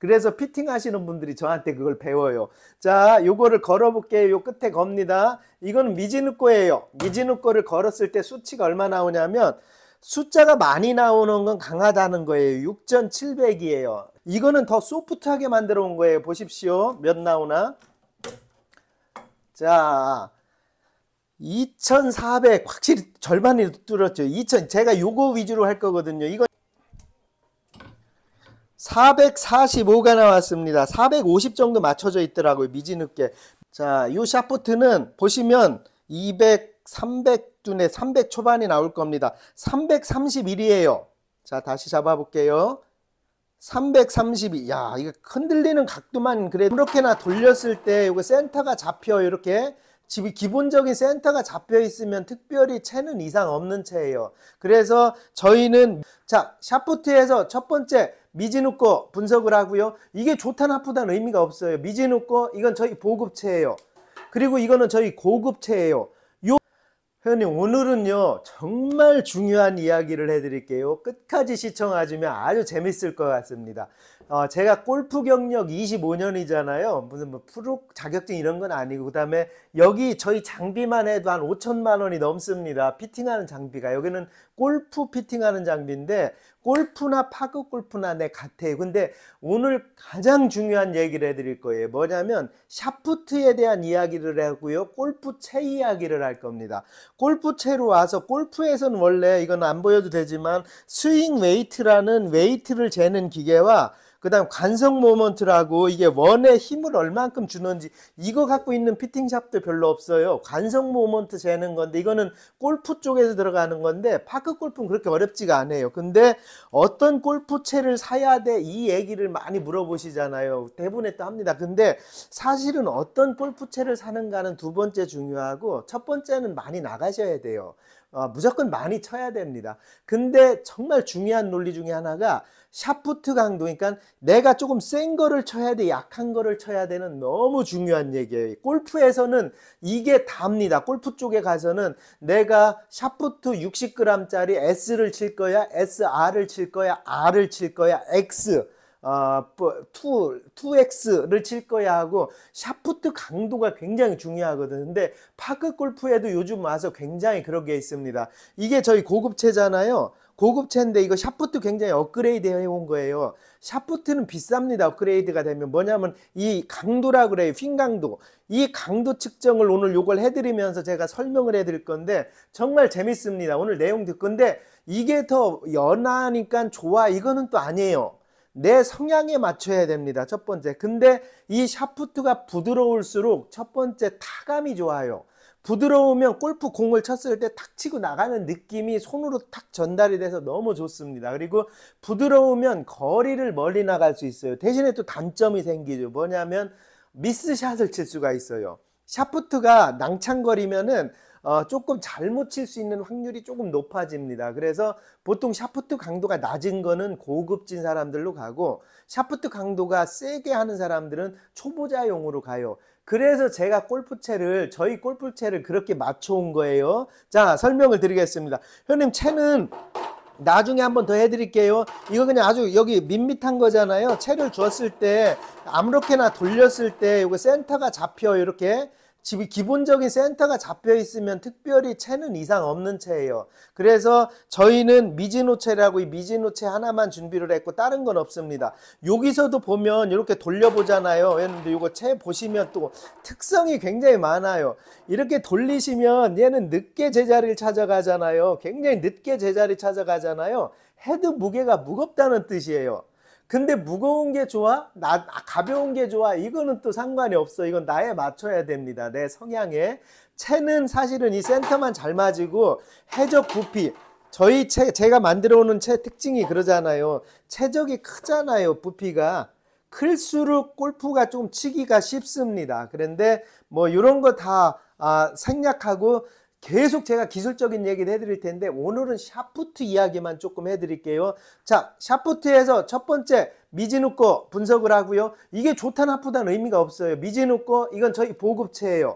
그래서 피팅 하시는 분들이 저한테 그걸 배워요. 자, 요거를 걸어볼게요. 요 끝에 겁니다. 이건 미진우 거예요. 미진우 거를 걸었을 때 수치가 얼마 나오냐면 숫자가 많이 나오는 건 강하다는 거예요. 6,700이에요. 이거는 더 소프트하게 만들어 온 거예요. 보십시오. 몇 나오나? 자, 2,400 확실히 절반이 뚫었죠. 2,000 제가 요거 위주로 할 거거든요. 이건 445가 나왔습니다. 450 정도 맞춰져 있더라고요. 미지늦게. 자, 이 샤프트는 보시면 200, 300 둔에 300 초반이 나올 겁니다. 331이에요. 자, 다시 잡아볼게요. 332. 야, 이거 흔들리는 각도만 그래. 이렇게나 돌렸을 때 이거 센터가 잡혀. 이렇게. 집이 기본적인 센터가 잡혀 있으면 특별히 채는 이상 없는 채예요. 그래서 저희는 자, 샤프트에서 첫 번째 미진우 거 분석을 하고요. 이게 좋다 나쁘다는 의미가 없어요. 미진우 거 이건 저희 보급체예요. 그리고 이거는 저희 고급체예요. 요 회원님 오늘은요 정말 중요한 이야기를 해드릴게요. 끝까지 시청하시면 아주 재밌을 것 같습니다. 어, 제가 골프 경력 25년이잖아요. 무슨 뭐 프로 자격증 이런 건 아니고 그다음에 여기 저희 장비만 해도 한 5천만 원이 넘습니다. 피팅하는 장비가 여기는 골프 피팅하는 장비인데 골프나 파크 골프나 내 같아요. 근데 오늘 가장 중요한 얘기를 해드릴 거예요. 뭐냐면 샤프트에 대한 이야기를 하고요. 골프채 이야기를 할 겁니다. 골프채로 와서 골프에서는 원래 이건 안 보여도 되지만 스윙 웨이트라는 웨이트를 재는 기계와 그 다음 관성 모먼트라고 이게 원의 힘을 얼만큼 주는지 이거 갖고 있는 피팅샵도 별로 없어요. 관성 모먼트 재는 건데 이거는 골프 쪽에서 들어가는 건데 파크 골프는 그렇게 어렵지가 않아요. 근데 어떤 골프채를 사야 돼 이 얘기를 많이 물어보시잖아요. 대부분에 또 합니다. 근데 사실은 어떤 골프채를 사는가는 두 번째 중요하고 첫 번째는 많이 나가셔야 돼요. 어, 무조건 많이 쳐야 됩니다. 근데 정말 중요한 논리 중에 하나가 샤프트 강도, 그러니까 내가 조금 센 거를 쳐야 돼, 약한 거를 쳐야 되는 너무 중요한 얘기예요. 골프에서는 이게 답니다. 골프 쪽에 가서는 내가 샤프트 60g짜리 S를 칠 거야, SR을 칠 거야, R을 칠 거야, X. 어, 2, 뭐, 2X를 칠 거야 하고 샤프트 강도가 굉장히 중요하거든 근데 파크 골프에도 요즘 와서 굉장히 그런 게 있습니다 이게 저희 고급체잖아요 고급차인데 이거 샤프트 굉장히 업그레이드 해온 거예요. 샤프트는 비쌉니다. 업그레이드가 되면 뭐냐면 이 강도라 그래요. 휜 강도. 이 강도 측정을 오늘 요걸 해드리면서 제가 설명을 해드릴 건데 정말 재밌습니다. 오늘 내용 듣건데 이게 더 연하니까 좋아 이거는 또 아니에요. 내 성향에 맞춰야 됩니다. 첫 번째. 근데 이 샤프트가 부드러울수록 첫 번째 타감이 좋아요. 부드러우면 골프 공을 쳤을 때 탁 치고 나가는 느낌이 손으로 탁 전달이 돼서 너무 좋습니다. 그리고 부드러우면 거리를 멀리 나갈 수 있어요. 대신에 또 단점이 생기죠. 뭐냐면 미스샷을 칠 수가 있어요. 샤프트가 낭창거리면은 어, 조금 잘못 칠 수 있는 확률이 조금 높아집니다. 그래서 보통 샤프트 강도가 낮은 거는 고급진 사람들로 가고 샤프트 강도가 세게 하는 사람들은 초보자용으로 가요. 그래서 제가 골프채를 저희 골프채를 그렇게 맞춰온 거예요. 자 설명을 드리겠습니다. 형님 채는 나중에 한번 더 해드릴게요. 이거 그냥 아주 여기 밋밋한 거잖아요. 채를 주었을때 아무렇게나 돌렸을 때 이거 센터가 잡혀 이렇게 집이 기본적인 센터가 잡혀 있으면 특별히 채는 이상 없는 채예요. 그래서 저희는 미지노채라고 이 미지노채 하나만 준비를 했고 다른 건 없습니다. 여기서도 보면 이렇게 돌려보잖아요. 왜냐면 이거 채 보시면 또 특성이 굉장히 많아요. 이렇게 돌리시면 얘는 늦게 제자리를 찾아가잖아요. 굉장히 늦게 제자리 찾아가잖아요. 헤드 무게가 무겁다는 뜻이에요. 근데 무거운 게 좋아? 나, 아, 가벼운 게 좋아? 이거는 또 상관이 없어. 이건 나에 맞춰야 됩니다. 내 성향에. 채는 사실은 이 센터만 잘 맞이고 해적 부피. 저희 채, 제가 만들어 오는 채 특징이 그러잖아요. 채적이 크잖아요. 부피가. 클수록 골프가 좀 치기가 쉽습니다. 그런데 뭐 이런 거 다 아, 생략하고 계속 제가 기술적인 얘기를 해드릴 텐데 오늘은 샤프트 이야기만 조금 해드릴게요. 자, 샤프트에서 첫 번째 미진우 꺼 분석을 하고요. 이게 좋다 나쁘다는 의미가 없어요. 미진우 꺼 이건 저희 보급체예요.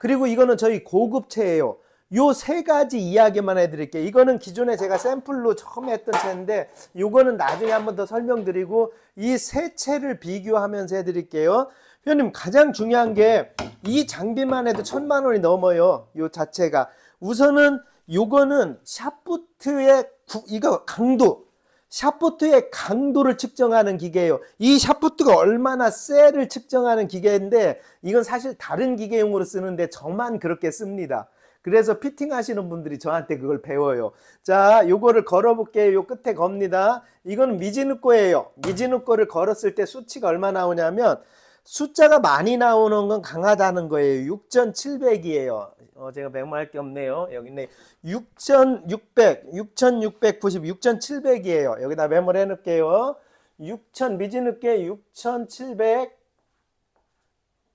그리고 이거는 저희 고급체예요. 요 세 가지 이야기만 해드릴게요. 이거는 기존에 제가 샘플로 처음 했던 채인데 요거는 나중에 한번 더 설명드리고 이 세 채를 비교하면서 해드릴게요. 회원님 가장 중요한 게 이 장비만 해도 천만 원이 넘어요. 요 자체가 우선은 요거는 샤프트의 구, 이거 강도 샤프트의 강도를 측정하는 기계예요. 이 샤프트가 얼마나 세를 측정하는 기계인데 이건 사실 다른 기계용으로 쓰는데 저만 그렇게 씁니다. 그래서 피팅 하시는 분들이 저한테 그걸 배워요. 자, 요거를 걸어 볼게요. 요 끝에 겁니다. 이건 미지누 꺼예요 미지누 꺼를 걸었을 때 수치가 얼마 나오냐면 숫자가 많이 나오는 건 강하다는 거예요. 6,700이에요. 어, 제가 100만 할게 없네요. 여기 있네. 6,600, 6,690, 6,700이에요. 여기다 메모를 해놓을게요. 6,000, 미지늦게 6,700.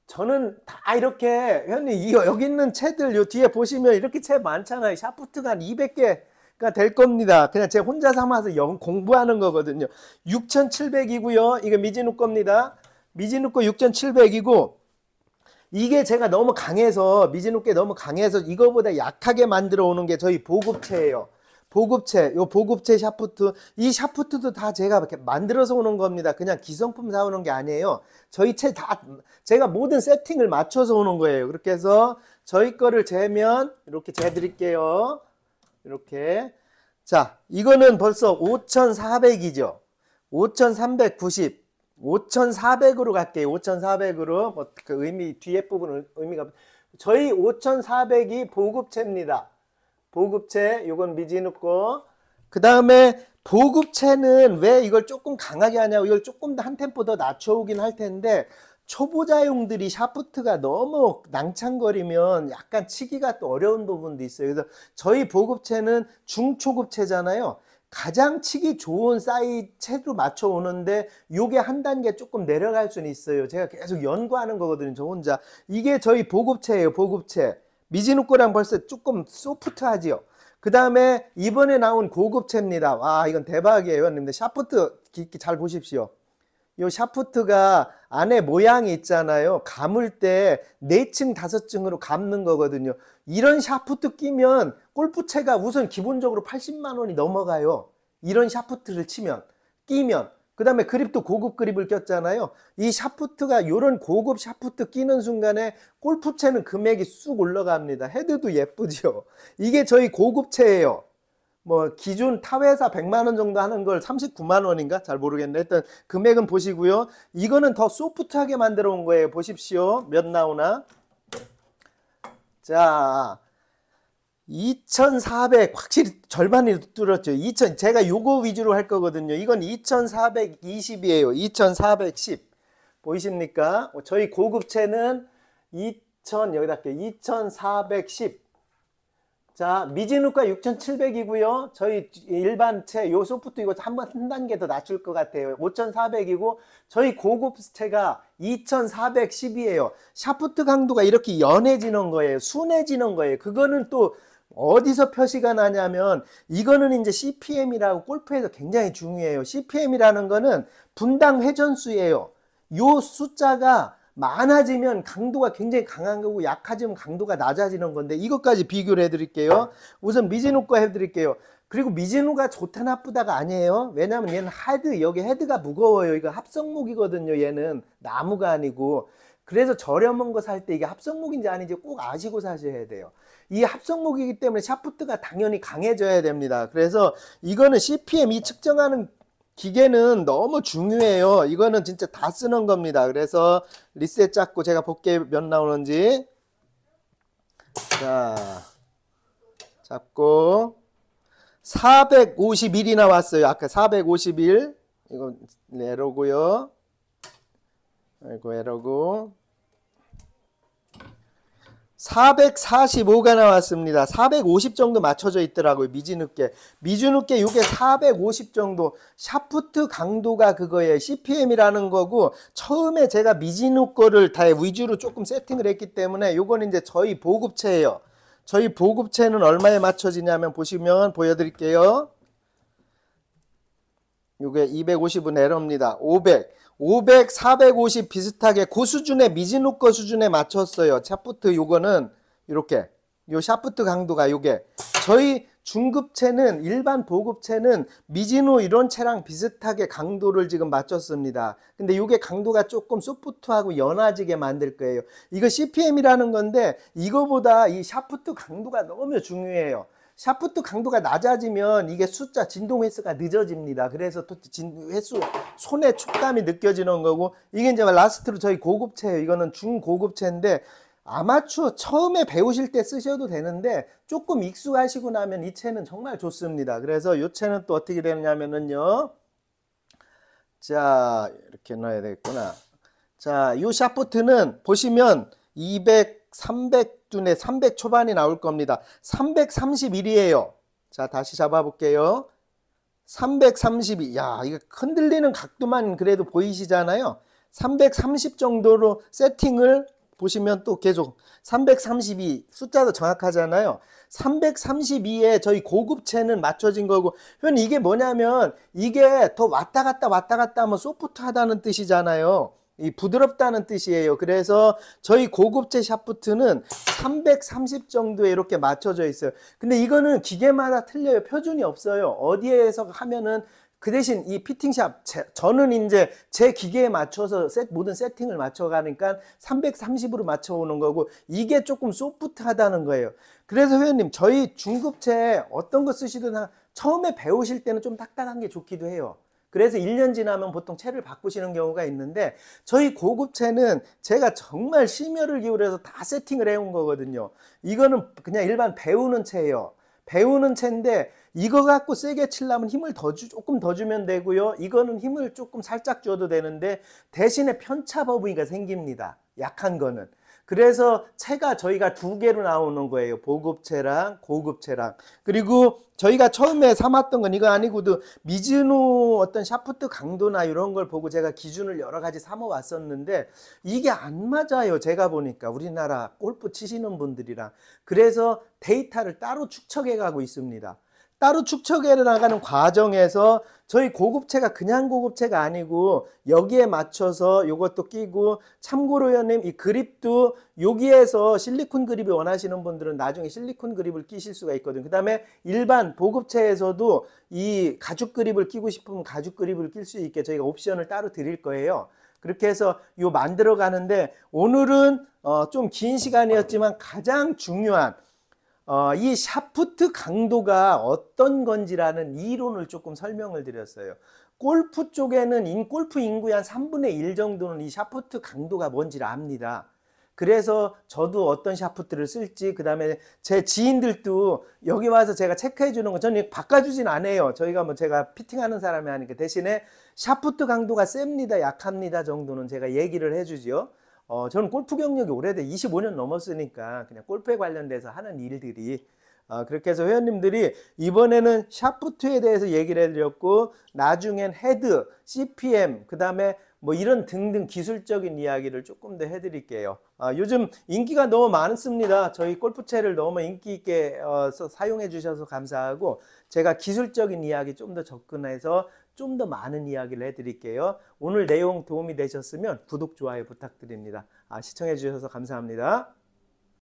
저는 다 이렇게, 회원님, 여기 있는 채들, 요 뒤에 보시면 이렇게 채 많잖아요. 샤프트가 한 200개. 가될 겁니다. 그냥 제 혼자 삼아서 영 공부하는 거거든요. 6,700이고요. 이거 미진우 겁니다. 미진루코 6,700이고 이게 제가 너무 강해서 미진루께 너무 강해서 이거보다 약하게 만들어 오는 게 저희 보급체예요. 보급체, 요 보급체 샤프트, 이 샤프트도 다 제가 이렇게 만들어서 오는 겁니다. 그냥 기성품 사오는 게 아니에요. 저희 채 다, 제가 모든 세팅을 맞춰서 오는 거예요. 그렇게 해서 저희 거를 재면 이렇게 재드릴게요. 이렇게. 자, 이거는 벌써 5,400이죠. 5,390. 5,400으로 갈게요. 5,400으로 뭐그 의미 뒤에 부분은 의미가 저희 5,400이 보급체입니다. 보급체 요건 미지욱고그 다음에 보급체는 왜 이걸 조금 강하게 하냐고 이걸 조금 더 한 템포 더 낮춰오긴 할 텐데 초보자용들이 샤프트가 너무 낭창거리면 약간 치기가 또 어려운 부분도 있어요. 그래서 저희 보급체는 중초급체잖아요. 가장 치기 좋은 사이 채로 맞춰 오는데 요게 한 단계 조금 내려갈 수는 있어요. 제가 계속 연구하는 거거든요. 저 혼자. 이게 저희 보급체예요. 보급체. 미진우 거랑 벌써 조금 소프트하지요. 그 다음에 이번에 나온 고급체입니다. 와 이건 대박이에요. 여러분들 샤프트 깊게 잘 보십시오. 요 샤프트가 안에 모양이 있잖아요. 감을 때 4층, 5층으로 감는 거거든요. 이런 샤프트 끼면 골프채가 우선 기본적으로 80만 원이 넘어가요. 이런 샤프트를 치면, 끼면. 그 다음에 그립도 고급 그립을 꼈잖아요. 이 샤프트가 요런 고급 샤프트 끼는 순간에 골프채는 금액이 쑥 올라갑니다. 헤드도 예쁘죠. 이게 저희 고급채예요. 뭐 기준 타회사 100만 원 정도 하는 걸 39만 원인가 잘 모르겠네. 일단 금액은 보시고요. 이거는 더 소프트하게 만들어 온 거예요. 보십시오. 몇 나오나? 자, 2,400 확실히 절반이 뚫었죠. 2,000 제가 요거 위주로 할 거거든요. 이건 2,420이에요. 2,410 보이십니까? 저희 고급채는2,000 여기다 할게요. 2,410 자, 미진우가 6,700이고요. 저희 일반 채, 요 소프트 이거 한번 한 단계 더 낮출 것 같아요. 5,400이고 저희 고급 채가 2,410이에요. 샤프트 강도가 이렇게 연해지는 거예요. 순해지는 거예요. 그거는 또 어디서 표시가 나냐면 이거는 이제 CPM이라고 골프에서 굉장히 중요해요. CPM이라는 거는 분당 회전수예요. 요 숫자가 많아지면 강도가 굉장히 강한 거고 약하지면 강도가 낮아지는 건데 이것까지 비교를 해드릴게요. 우선 미진우과 해드릴게요. 그리고 미진우가 좋다 나쁘다가 아니에요. 왜냐면 얘는 하드 여기 헤드가 무거워요. 이거 합성목이거든요. 얘는 나무가 아니고 그래서 저렴한 거 살 때 이게 합성목인지 아닌지 꼭 아시고 사셔야 돼요. 이 합성목이기 때문에 샤프트가 당연히 강해져야 됩니다. 그래서 이거는 CPM 이 측정하는 기계는 너무 중요해요. 이거는 진짜 다 쓰는 겁니다. 그래서 리셋 잡고 제가 볼게 몇 나오는지. 자, 잡고 451이 나왔어요. 아까 451. 이거 에러고요. 이거 에러고. 445가 나왔습니다. 450 정도 맞춰져 있더라고요. 미즈누께. 미즈누께 이게 450 정도. 샤프트 강도가 그거에 CPM이라는 거고 처음에 제가 미즈누 거를 다 위주로 조금 세팅을 했기 때문에 요건 이제 저희 보급체예요. 저희 보급체는 얼마에 맞춰지냐면 보시면 보여드릴게요. 요게 250은 에러입니다. 500. 500, 450 비슷하게 그 수준의 미즈노거 수준에 맞췄어요. 샤프트 요거는 이렇게 요 샤프트 강도가 요게 저희 중급체는 일반 보급체는 미지노 이런 채랑 비슷하게 강도를 지금 맞췄습니다. 근데 요게 강도가 조금 소프트하고 연화지게 만들 거예요. 이거 CPM이라는 건데 이거보다 이 샤프트 강도가 너무 중요해요. 샤프트 강도가 낮아지면 이게 숫자 진동 횟수가 늦어집니다. 그래서 또 진 횟수 손에 촉감이 느껴지는 거고 이게 이제 라스트로 저희 고급체예요. 이거는 중고급체인데 아마추어 처음에 배우실 때 쓰셔도 되는데 조금 익숙하시고 나면 이 채는 정말 좋습니다. 그래서 이 채는 또 어떻게 되느냐면은요. 자 이렇게 넣어야 되겠구나. 자 이 샤프트는 보시면 200, 300 뒷둔에 300 초반이 나올 겁니다. 331이에요. 자, 다시 잡아볼게요. 332. 야, 이거 흔들리는 각도만 그래도 보이시잖아요. 330 정도로 세팅을 보시면 또 계속 332 숫자도 정확하잖아요. 332에 저희 고급체는 맞춰진 거고 현 이게 뭐냐면 이게 더 왔다 갔다 왔다 갔다 하면 소프트하다는 뜻이잖아요. 이 부드럽다는 뜻이에요. 그래서 저희 고급제 샤프트는 330 정도에 이렇게 맞춰져 있어요. 근데 이거는 기계마다 틀려요. 표준이 없어요. 어디에서 하면은 그 대신 이 피팅샵 제, 저는 이제 제 기계에 맞춰서 셋, 모든 세팅을 맞춰가니까 330으로 맞춰오는 거고 이게 조금 소프트하다는 거예요. 그래서 회원님 저희 중급체 어떤 거 쓰시든 처음에 배우실 때는 좀 딱딱한 게 좋기도 해요. 그래서 1년 지나면 보통 채를 바꾸시는 경우가 있는데 저희 고급 채는 제가 정말 심혈을 기울여서 다 세팅을 해온 거거든요. 이거는 그냥 일반 배우는 채예요. 배우는 채인데 이거 갖고 세게 칠라면 힘을 더 주, 조금 더 주면 되고요. 이거는 힘을 조금 살짝 줘도 되는데 대신에 편차 버브이가 생깁니다. 약한 거는. 그래서 채가 저희가 두 개로 나오는 거예요. 보급채랑 고급채랑. 그리고 저희가 처음에 삼았던 건 이거 아니고도 미즈노 어떤 샤프트 강도나 이런 걸 보고 제가 기준을 여러 가지 삼아 왔었는데 이게 안 맞아요. 제가 보니까 우리나라 골프 치시는 분들이랑. 그래서 데이터를 따로 축척해 가고 있습니다. 따로 축척해 나가는 과정에서 저희 고급체가 그냥 고급체가 아니고 여기에 맞춰서 이것도 끼고 참고로 회원님 이 그립도 여기에서 실리콘 그립이 원하시는 분들은 나중에 실리콘 그립을 끼실 수가 있거든그 다음에 일반 보급체에서도 이 가죽 그립을 끼고 싶으면 가죽 그립을 낄 수 있게 저희가 옵션을 따로 드릴 거예요. 그렇게 해서 요 만들어 가는데 오늘은 어 좀 긴 시간이었지만 가장 중요한 어, 이 샤프트 강도가 어떤 건지라는 이론을 조금 설명을 드렸어요. 골프 쪽에는 인, 골프 인구의 한 3분의 1 정도는 이 샤프트 강도가 뭔지를 압니다. 그래서 저도 어떤 샤프트를 쓸지 그 다음에 제 지인들도 여기 와서 제가 체크해 주는 거 저는 바꿔주진 않아요 저희가 뭐 제가 피팅하는 사람이 아니까 대신에 샤프트 강도가 셉니다 약합니다 정도는 제가 얘기를 해주지요 어, 저는 골프 경력이 오래돼 25년 넘었으니까 그냥 골프에 관련돼서 하는 일들이 어, 그렇게 해서 회원님들이 이번에는 샤프트에 대해서 얘기를 해드렸고 나중엔 헤드, CPM, 그 다음에 뭐 이런 등등 기술적인 이야기를 조금 더 해드릴게요. 아, 요즘 인기가 너무 많습니다. 저희 골프채를 너무 인기 있게 어, 사용해 주셔서 감사하고 제가 기술적인 이야기 좀 더 접근해서 좀더 많은 이야기를 해드릴게요. 오늘 내용 도움이 되셨으면 구독, 좋아요 부탁드립니다. 아, 시청해주셔서 감사합니다.